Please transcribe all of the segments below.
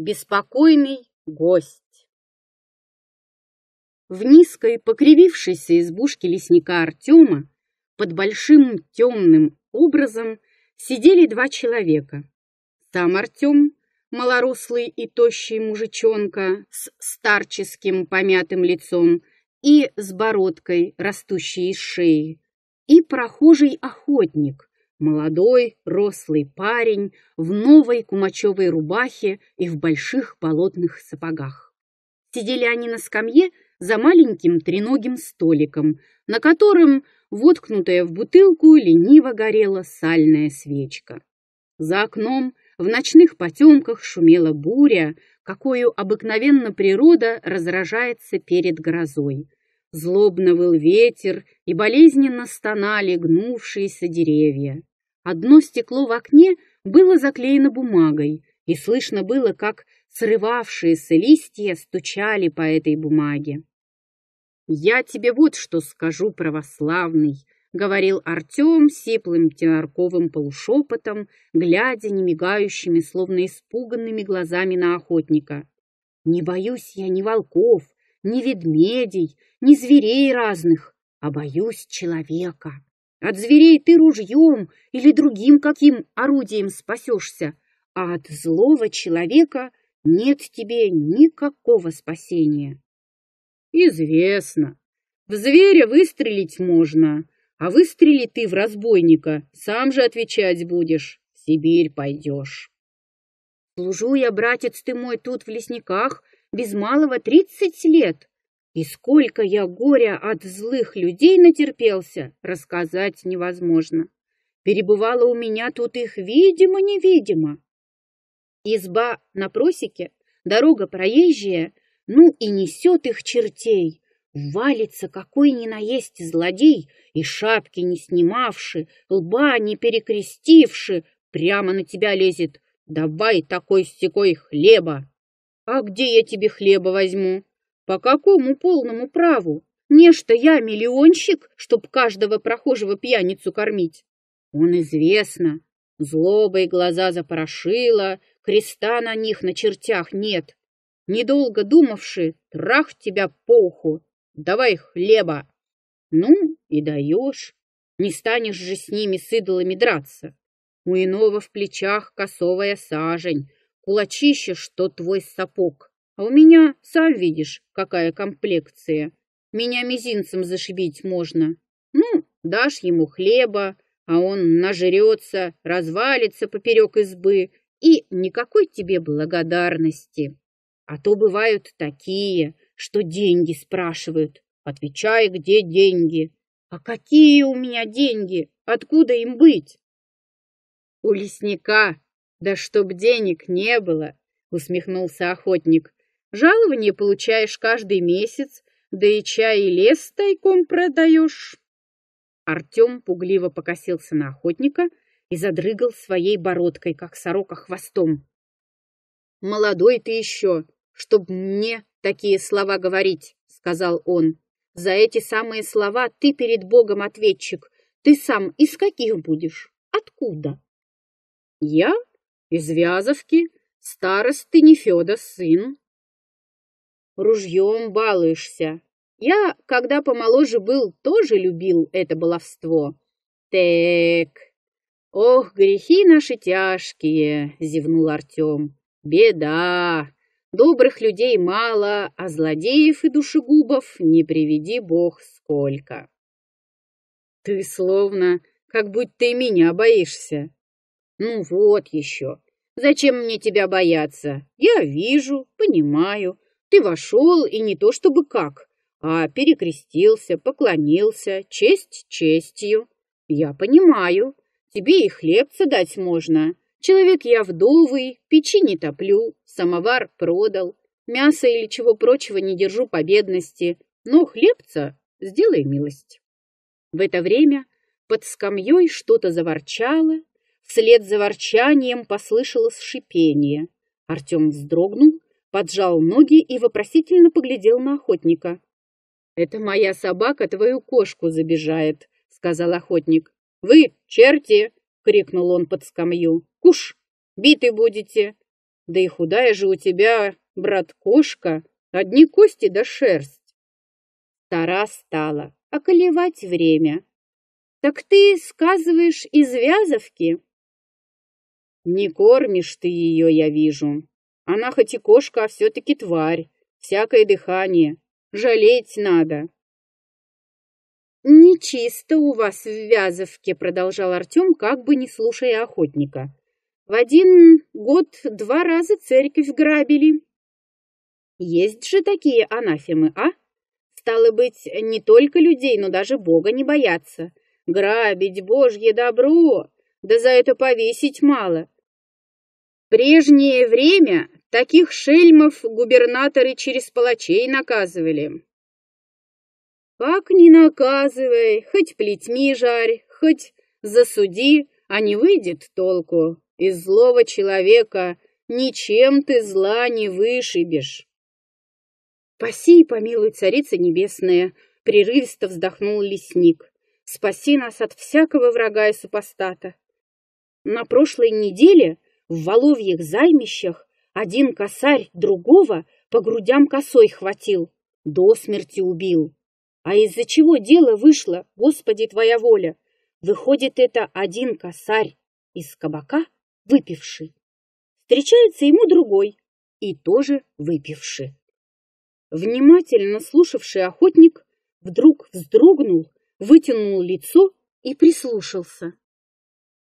Беспокойный гость. В низкой покривившейся избушке лесника Артема под большим темным образом сидели два человека. Там Артем, малорослый и тощий мужичонка с старческим помятым лицом и с бородкой, растущей из шеи, и прохожий охотник, Молодой, рослый парень в новой кумачевой рубахе и в больших болотных сапогах. Сидели они на скамье за маленьким треногим столиком, на котором, воткнутая в бутылку, лениво горела сальная свечка. За окном в ночных потемках шумела буря, какую обыкновенно природа разражается перед грозой. Злобно выл ветер, и болезненно стонали гнувшиеся деревья. Одно стекло в окне было заклеено бумагой, и слышно было, как срывавшиеся листья стучали по этой бумаге. «Я тебе вот что скажу, православный», — говорил Артем сиплым тенарковым полушепотом, глядя немигающими, словно испуганными глазами на охотника. «Не боюсь я ни волков, ни ведмедей, ни зверей разных, а боюсь человека». От зверей ты ружьем или другим каким орудием спасешься, а от злого человека нет тебе никакого спасения. Известно. В зверя выстрелить можно, а выстрели ты в разбойника, сам же отвечать будешь, в Сибирь пойдешь. Служу я, братец ты мой, тут в лесниках без малого тридцать лет, и сколько я горя от злых людей натерпелся, рассказать невозможно. Перебывало у меня тут их видимо-невидимо. Изба на просеке, дорога проезжая, ну и несет их чертей. Валится какой ни наесть злодей, и шапки не снимавши, лба не перекрестивши, прямо на тебя лезет. Давай такой стекой хлеба. А где я тебе хлеба возьму? По какому полному праву? Нечто я миллионщик, чтоб каждого прохожего пьяницу кормить. Он известно. злобой глаза запорошила, креста на них на чертях нет. Недолго думавши, трах тебя по уху, давай хлеба. Ну, и даешь. Не станешь же с ними, с идолами, драться. У иного в плечах косовая сажень, кулачище, что твой сапог. А у меня, сам видишь, какая комплекция. Меня мизинцем зашибить можно. Ну, дашь ему хлеба, а он нажрется, развалится поперек избы, и никакой тебе благодарности. А то бывают такие, что деньги спрашивают. Отвечай, где деньги? А какие у меня деньги? Откуда им быть? У лесника, да чтоб денег не было, усмехнулся охотник. Жалование получаешь каждый месяц, да и чай и лес тайком продаешь. Артем пугливо покосился на охотника и задрыгал своей бородкой, как сорока хвостом. «Молодой ты еще, чтобы мне такие слова говорить», — сказал он. «За эти самые слова ты перед Богом ответчик. Ты сам из каких будешь? Откуда?» «Я? Из Вязовки, старосты Федос сын», ружьем балуешься. Я, когда помоложе был, тоже любил это баловство. Так, ох, грехи наши тяжкие, зевнул Артем. Беда, добрых людей мало, а злодеев и душегубов не приведи бог сколько. Ты словно, как будто ты меня боишься. Ну вот еще, зачем мне тебя бояться? Я вижу, понимаю, ты вошел и не то чтобы как, а перекрестился, поклонился, честь честью. Я понимаю, тебе и хлебца дать можно. Человек я вдовый, печи не топлю, самовар продал, мясо или чего прочего не держу по бедности, но хлебца сделай милость. В это время под скамьей что-то заворчало, вслед за ворчанием послышалось шипение. Артем вздрогнул поджал ноги и вопросительно поглядел на охотника. «Это моя собака твою кошку забежает», — сказал охотник. «Вы, черти!» — крикнул он под скамью. «Куш! Биты будете! Да и худая же у тебя, брат, кошка! Одни кости да шерсть!» Тара стала, околевать а время. «Так ты сказываешь из вязовки?» «Не кормишь ты ее, я вижу», она хоть и кошка, а все-таки тварь. Всякое дыхание. Жалеть надо. «Нечисто у вас в Вязовке», — продолжал Артем, как бы не слушая охотника. «В один год два раза церковь грабили». «Есть же такие анафемы, а? Стало быть, не только людей, но даже Бога не боятся. Грабить божье добро, да за это повесить мало». прежнее время Таких шельмов губернаторы через палачей наказывали. Как не наказывай, хоть плетьми жарь, хоть засуди, а не выйдет толку. Из злого человека ничем ты зла не вышибешь. Спаси и помилуй, царица небесная!» — прерывисто вздохнул лесник. «Спаси нас от всякого врага и супостата!» На прошлой неделе в Воловьих займищах один косарь другого по грудям косой хватил, до смерти убил. А из-за чего дело вышло, Господи, твоя воля? Выходит, это один косарь из кабака, выпивший. Встречается ему другой, и тоже выпивший. Внимательно слушавший охотник вдруг вздрогнул, вытянул лицо и прислушался.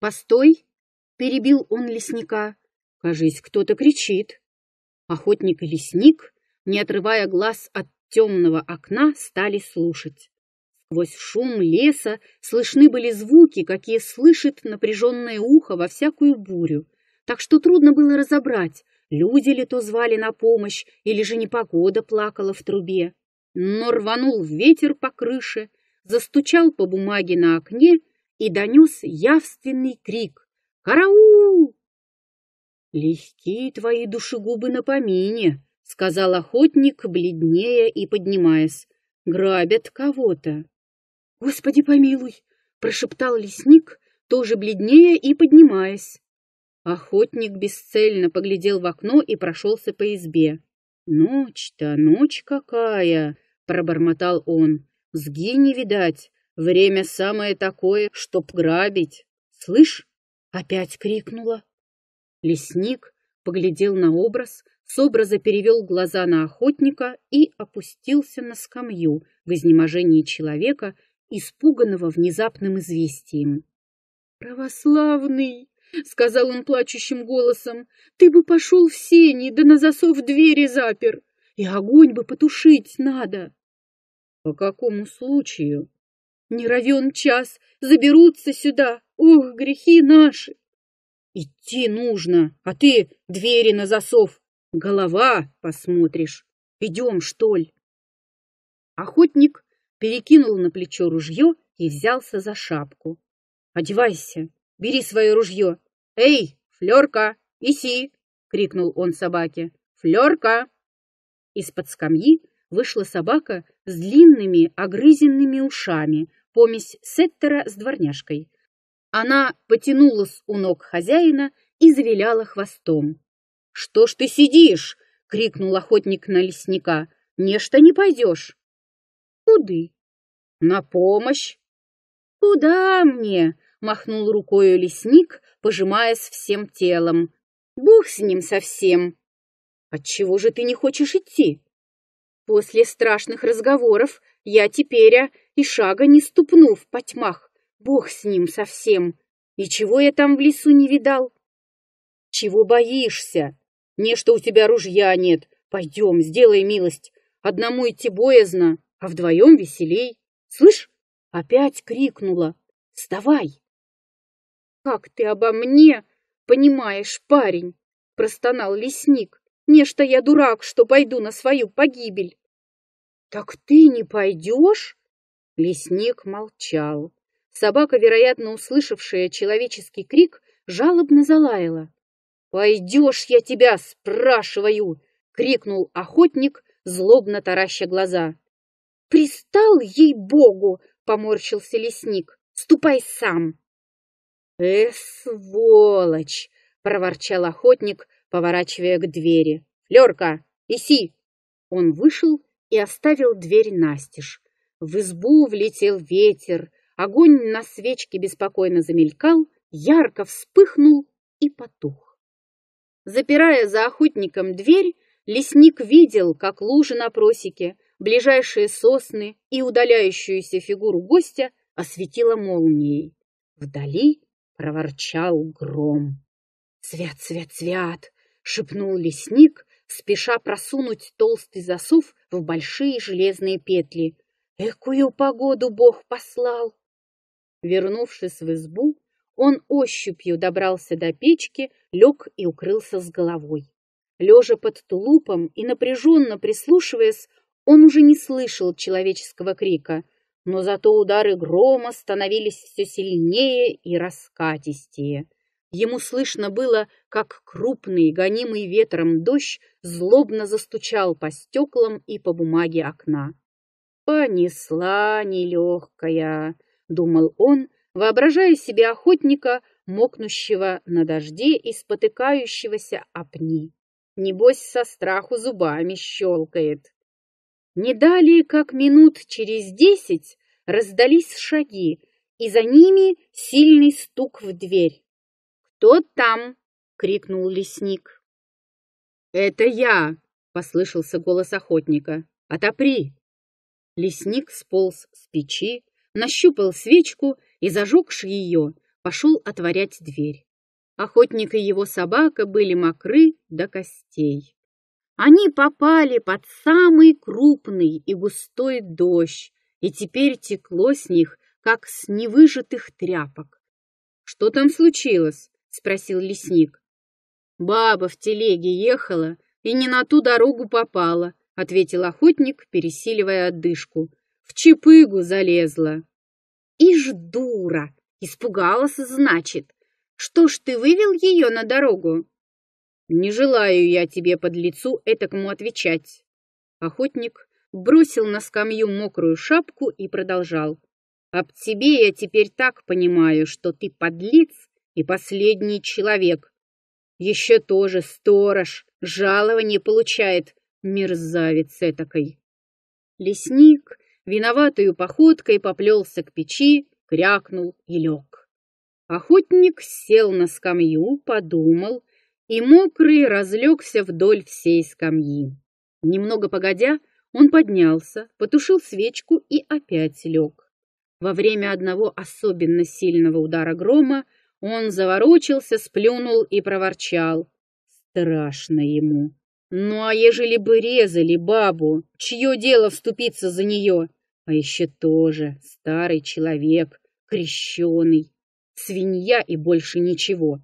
«Постой!» — перебил он лесника. Кажись, кто-то кричит. Охотник и лесник, не отрывая глаз от темного окна, стали слушать. Сквозь шум леса слышны были звуки, какие слышит напряженное ухо во всякую бурю, так что трудно было разобрать, люди ли то звали на помощь, или же непогода плакала в трубе. Но рванул ветер по крыше, застучал по бумаге на окне и донес явственный крик «Караул!» Листи твои душегубы на помине, сказал охотник, бледнее и поднимаясь. Грабят кого-то. Господи помилуй, прошептал лесник, тоже бледнее и поднимаясь. Охотник бесцельно поглядел в окно и прошелся по избе. «Ночь-то, ночь какая!» — пробормотал он. Сгинь не видать! Время самое такое, чтоб грабить! Слышь?» — опять крикнула. Лесник поглядел на образ, с образа перевел глаза на охотника и опустился на скамью в изнеможении человека, испуганного внезапным известием. «Православный!» — сказал он плачущим голосом. «Ты бы пошел в сени, да на засов двери запер, и огонь бы потушить надо!» «По какому случаю?» «Не равен час, заберутся сюда! Ох, грехи наши!» Идти нужно, а ты двери на засов. Голова посмотришь. Идем, что ли? Охотник перекинул на плечо ружье и взялся за шапку. Одевайся, бери свое ружье. Эй, флерка, иси! крикнул он собаке. Флерка! Из-под скамьи вышла собака с длинными огрызенными ушами, помесь сеттера с дворняжкой. Она потянулась у ног хозяина и завиляла хвостом. «Что ж ты сидишь?» — крикнул охотник на лесника. «Нечто не пойдешь». «Куды?» «На помощь». «Куда мне?» — махнул рукой лесник, пожимаясь всем телом. «Бог с ним совсем». «Отчего же ты не хочешь идти?» «После страшных разговоров я теперь а, и шага не ступну в потьмах Бог с ним совсем. И чего я там в лесу не видал? Чего боишься? Не, что у тебя ружья нет. Пойдем, сделай милость. Одному идти боязно, а вдвоем веселей. Слышь, опять крикнула. Вставай! Как ты обо мне понимаешь, парень? Простонал лесник. Не, что я дурак, что пойду на свою погибель. Так ты не пойдешь? Лесник молчал. Собака, вероятно, услышавшая человеческий крик, жалобно залаяла. «Пойдешь, я тебя спрашиваю!» — крикнул охотник, злобно тараща глаза. «Пристал ей-богу!» — поморщился лесник. «Ступай сам!» «Э, сволочь!» — проворчал охотник, поворачивая к двери. «Лерка, иси!» Он вышел и оставил дверь настежь. В избу влетел ветер, Огонь на свечке беспокойно замелькал, ярко вспыхнул и потух. Запирая за охотником дверь, лесник видел, как лужи на просеке, ближайшие сосны и удаляющуюся фигуру гостя осветила молнией. Вдали проворчал гром. «Свят, свят, свят!» — шепнул лесник, спеша просунуть толстый засов в большие железные петли. «Экую погоду Бог послал! Вернувшись в избу, он ощупью добрался до печки, лег и укрылся с головой. Лежа под тулупом и напряженно прислушиваясь, он уже не слышал человеческого крика, но зато удары грома становились все сильнее и раскатистее. Ему слышно было, как крупный, гонимый ветром дождь злобно застучал по стеклам и по бумаге окна. «Понесла нелегкая!» думал он, воображая себе охотника, мокнущего на дожде и спотыкающегося о пни. Небось, со страху зубами щелкает. Не далее, как минут через десять, раздались шаги, и за ними сильный стук в дверь. «Кто там?» — крикнул лесник. «Это я!» — послышался голос охотника. «Отопри!» Лесник сполз с печи, нащупал свечку и, зажегши ее, пошел отворять дверь. Охотник и его собака были мокры до костей. Они попали под самый крупный и густой дождь, и теперь текло с них, как с невыжатых тряпок. «Что там случилось?» — спросил лесник. «Баба в телеге ехала и не на ту дорогу попала», — ответил охотник, пересиливая отдышку в чепыгу залезла. Ишь, дура! Испугалась, значит. Что ж ты вывел ее на дорогу? Не желаю я тебе под лицу этакому отвечать. Охотник бросил на скамью мокрую шапку и продолжал. Об тебе я теперь так понимаю, что ты подлец и последний человек. Еще тоже сторож, жалование получает, мерзавец этакой. Лесник виноватою походкой поплелся к печи, крякнул и лег. Охотник сел на скамью, подумал, и мокрый разлегся вдоль всей скамьи. Немного погодя, он поднялся, потушил свечку и опять лег. Во время одного особенно сильного удара грома он заворочился, сплюнул и проворчал. Страшно ему. Ну а ежели бы резали бабу, чье дело вступиться за нее? А еще тоже старый человек, крещеный, свинья и больше ничего.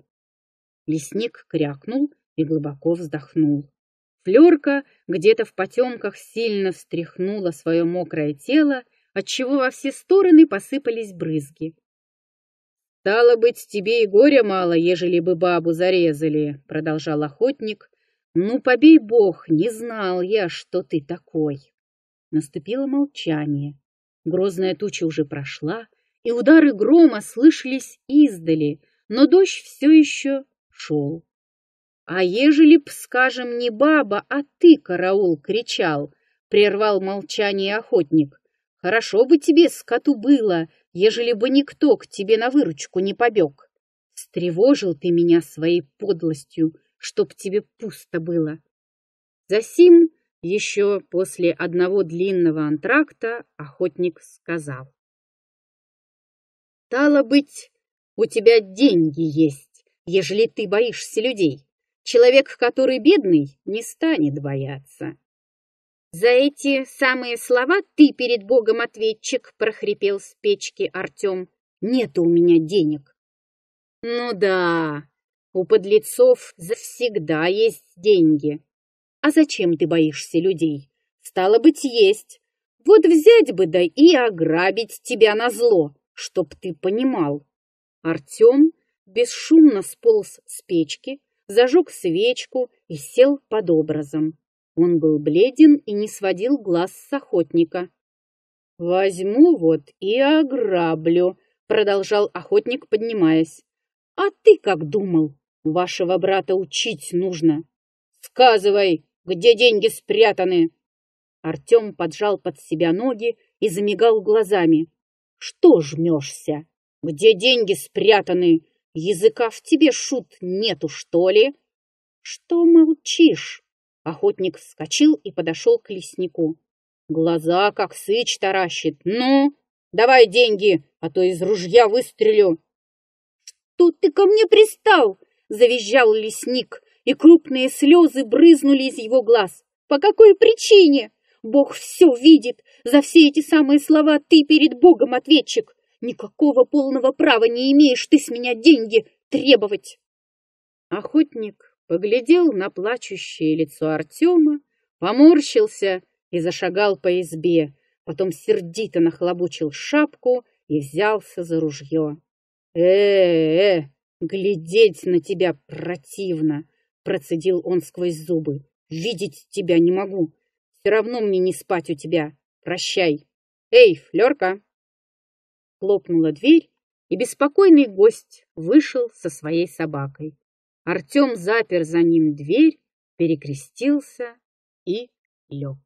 Лесник крякнул и глубоко вздохнул. Флерка где-то в потемках сильно встряхнула свое мокрое тело, отчего во все стороны посыпались брызги. «Стало быть, тебе и горя мало, ежели бы бабу зарезали», — продолжал охотник. «Ну, побей бог, не знал я, что ты такой». Наступило молчание. Грозная туча уже прошла, и удары грома слышались издали, но дождь все еще шел. «А ежели б, скажем, не баба, а ты, караул, кричал!» — прервал молчание охотник. «Хорошо бы тебе, скоту, было, ежели бы никто к тебе на выручку не побег. Стревожил ты меня своей подлостью, чтоб тебе пусто было». Засим еще после одного длинного антракта охотник сказал. «Стало быть, у тебя деньги есть, ежели ты боишься людей. Человек, который бедный, не станет бояться». «За эти самые слова ты перед Богом ответчик», — прохрипел с печки Артем. «Нет у меня денег». «Ну да, у подлецов завсегда есть деньги», а зачем ты боишься людей? Стало быть, есть. Вот взять бы да и ограбить тебя на зло, чтоб ты понимал. Артем бесшумно сполз с печки, зажег свечку и сел под образом. Он был бледен и не сводил глаз с охотника. «Возьму вот и ограблю», — продолжал охотник, поднимаясь. «А ты как думал? Вашего брата учить нужно». «Сказывай!» Где деньги спрятаны?» Артем поджал под себя ноги и замигал глазами. «Что жмешься? Где деньги спрятаны? Языка в тебе, шут, нету, что ли?» «Что молчишь?» Охотник вскочил и подошел к леснику. «Глаза, как сыч таращит. Ну, давай деньги, а то из ружья выстрелю!» «Что ты ко мне пристал?» — завизжал лесник и крупные слезы брызнули из его глаз. По какой причине? Бог все видит. За все эти самые слова ты перед Богом ответчик. Никакого полного права не имеешь ты с меня деньги требовать. Охотник поглядел на плачущее лицо Артема, поморщился и зашагал по избе, потом сердито нахлобучил шапку и взялся за ружье. «Э-э-э, глядеть на тебя противно! Процедил он сквозь зубы. «Видеть тебя не могу. Все равно мне не спать у тебя. Прощай. Эй, флерка!» Хлопнула дверь, и беспокойный гость вышел со своей собакой. Артем запер за ним дверь, перекрестился и лег.